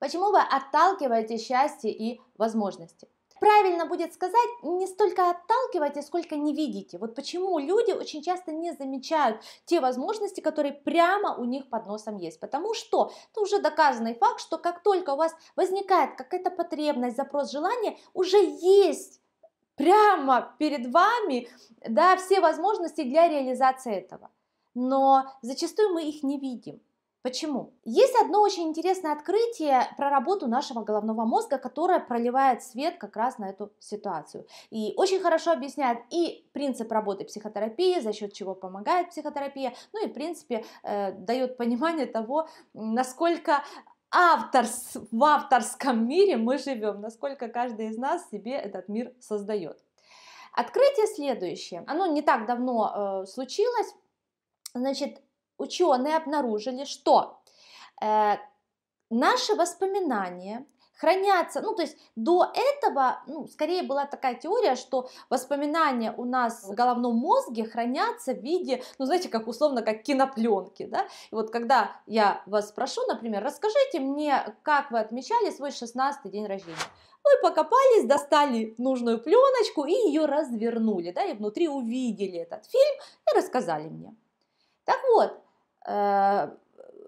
Почему вы отталкиваете счастье и возможности? Правильно будет сказать не столько отталкивайте, сколько не видите. Вот почему люди очень часто не замечают те возможности, которые прямо у них под носом есть. Потому что это ну, уже доказанный факт, что как только у вас возникает какая-то потребность, запрос, желание, уже есть прямо перед вами да, все возможности для реализации этого. Но зачастую мы их не видим. Почему? Есть одно очень интересное открытие про работу нашего головного мозга, которое проливает свет как раз на эту ситуацию. И очень хорошо объясняет и принцип работы психотерапии, за счет чего помогает психотерапия, ну и в принципе э, дает понимание того, насколько авторс, в авторском мире мы живем, насколько каждый из нас себе этот мир создает. Открытие следующее. Оно не так давно э, случилось. Значит, ученые обнаружили, что э, наши воспоминания хранятся, ну то есть до этого, ну скорее была такая теория, что воспоминания у нас в головном мозге хранятся в виде, ну знаете, как условно, как кинопленки, да, и вот когда я вас спрошу, например, расскажите мне, как вы отмечали свой 16-й день рождения, вы покопались, достали нужную пленочку и ее развернули, да, и внутри увидели этот фильм и рассказали мне. Так вот, Э,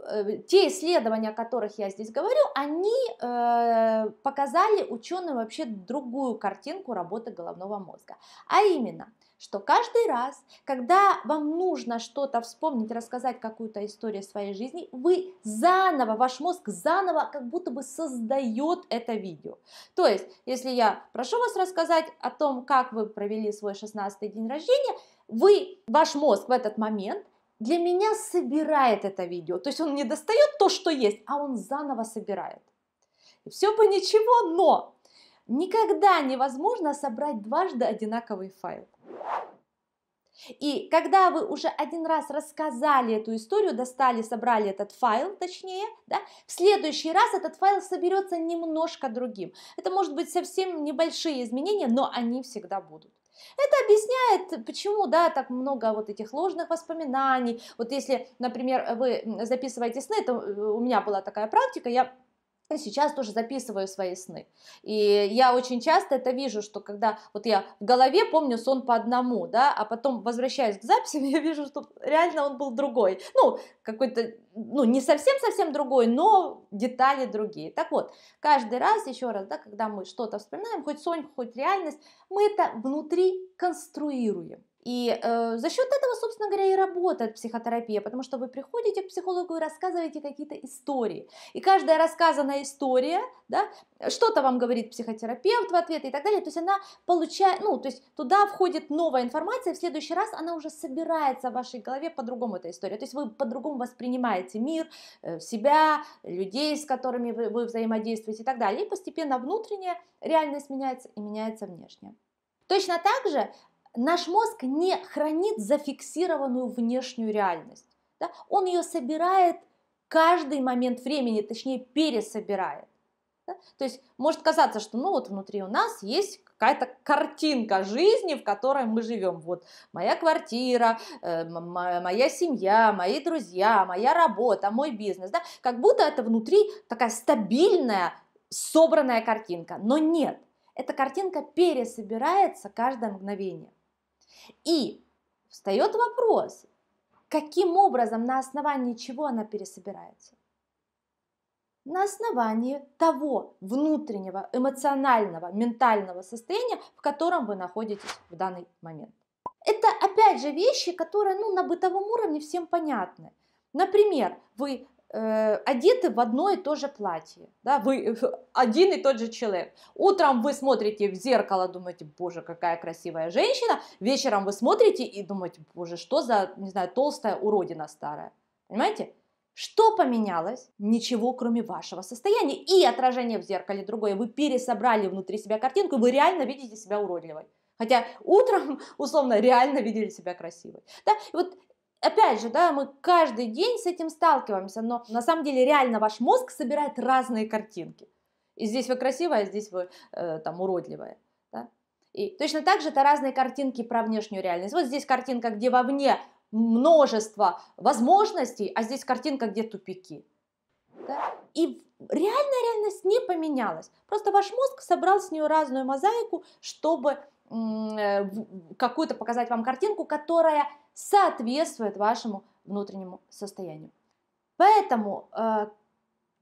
э, те исследования, о которых я здесь говорю, они э, показали ученым вообще другую картинку работы головного мозга. А именно, что каждый раз, когда вам нужно что-то вспомнить, рассказать какую-то историю своей жизни, вы заново, ваш мозг заново как будто бы создает это видео. То есть, если я прошу вас рассказать о том, как вы провели свой 16-й день рождения, вы, ваш мозг в этот момент для меня собирает это видео. То есть он не достает то, что есть, а он заново собирает. И все бы ничего, но никогда невозможно собрать дважды одинаковый файл. И когда вы уже один раз рассказали эту историю, достали, собрали этот файл, точнее, да, в следующий раз этот файл соберется немножко другим. Это может быть совсем небольшие изменения, но они всегда будут. Это объясняет, почему, да, так много вот этих ложных воспоминаний. Вот если, например, вы записываете сны, это э, у меня была такая практика, я сейчас тоже записываю свои сны. И я очень часто это вижу, что когда вот я в голове помню сон по одному, да, а потом возвращаюсь к записям, я вижу, что реально он был другой. Ну, какой-то, ну, не совсем-совсем другой, но детали другие. Так вот, каждый раз, еще раз, да, когда мы что-то вспоминаем, хоть сон, хоть реальность, мы это внутри конструируем. И э, за счет этого, собственно говоря, и работает психотерапия, потому что вы приходите к психологу и рассказываете какие-то истории. И каждая рассказанная история, да, что-то вам говорит психотерапевт в ответ и так далее. То есть она получает, ну, то есть туда входит новая информация, и в следующий раз она уже собирается в вашей голове по-другому эта история. То есть вы по-другому воспринимаете мир, э, себя, людей, с которыми вы, вы взаимодействуете и так далее. И постепенно внутренняя реальность меняется и меняется внешняя. Точно так же наш мозг не хранит зафиксированную внешнюю реальность. Да? Он ее собирает каждый момент времени, точнее пересобирает. Да? То есть может казаться, что ну вот внутри у нас есть какая-то картинка жизни, в которой мы живем. Вот моя квартира, э, моя семья, мои друзья, моя работа, мой бизнес. Да? Как будто это внутри такая стабильная, собранная картинка. Но нет, эта картинка пересобирается каждое мгновение. И встает вопрос, каким образом, на основании чего она пересобирается? На основании того внутреннего, эмоционального, ментального состояния, в котором вы находитесь в данный момент. Это опять же вещи, которые ну, на бытовом уровне всем понятны. Например, вы Э, одеты в одно и то же платье, да, вы э, один и тот же человек. Утром вы смотрите в зеркало, думаете, боже, какая красивая женщина, вечером вы смотрите и думаете, боже, что за, не знаю, толстая уродина старая, понимаете? Что поменялось? Ничего, кроме вашего состояния и отражения в зеркале другое. Вы пересобрали внутри себя картинку, и вы реально видите себя уродливой. Хотя утром, условно, реально видели себя красивой. Да? И вот Опять же, да, мы каждый день с этим сталкиваемся, но на самом деле реально ваш мозг собирает разные картинки. И здесь вы красивая, а здесь вы э, там уродливая. Да? И точно так же это разные картинки про внешнюю реальность. Вот здесь картинка, где вовне множество возможностей, а здесь картинка, где тупики. Да? И реальная реальность не поменялась. Просто ваш мозг собрал с нее разную мозаику, чтобы э, какую-то показать вам картинку, которая соответствует вашему внутреннему состоянию. Поэтому э,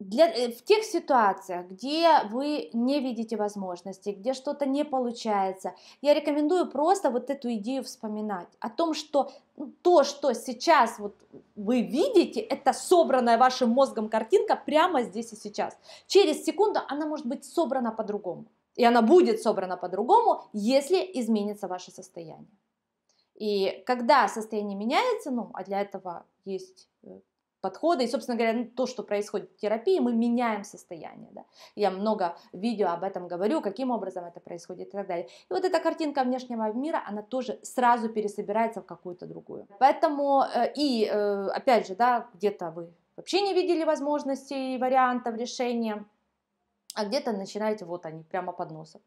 для, э, в тех ситуациях, где вы не видите возможности, где что-то не получается, я рекомендую просто вот эту идею вспоминать о том, что ну, то, что сейчас вот вы видите, это собранная вашим мозгом картинка прямо здесь и сейчас. Через секунду она может быть собрана по-другому. И она будет собрана по-другому, если изменится ваше состояние. И когда состояние меняется, ну, а для этого есть э, подходы. И, собственно говоря, ну, то, что происходит в терапии, мы меняем состояние. Да? Я много видео об этом говорю, каким образом это происходит и так далее. И вот эта картинка внешнего мира, она тоже сразу пересобирается в какую-то другую. Поэтому, э, и э, опять же, да, где-то вы вообще не видели возможностей, вариантов решения, а где-то начинаете, вот они, прямо под носом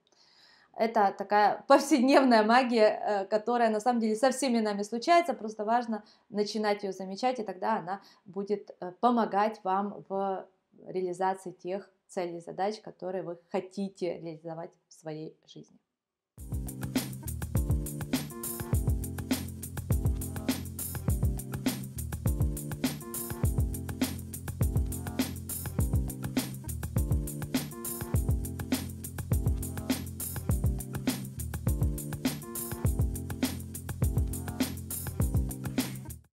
это такая повседневная магия, э, которая на самом деле со всеми нами случается, просто важно начинать ее замечать, и тогда она будет э, помогать вам в реализации тех целей и задач, которые вы хотите реализовать в своей жизни.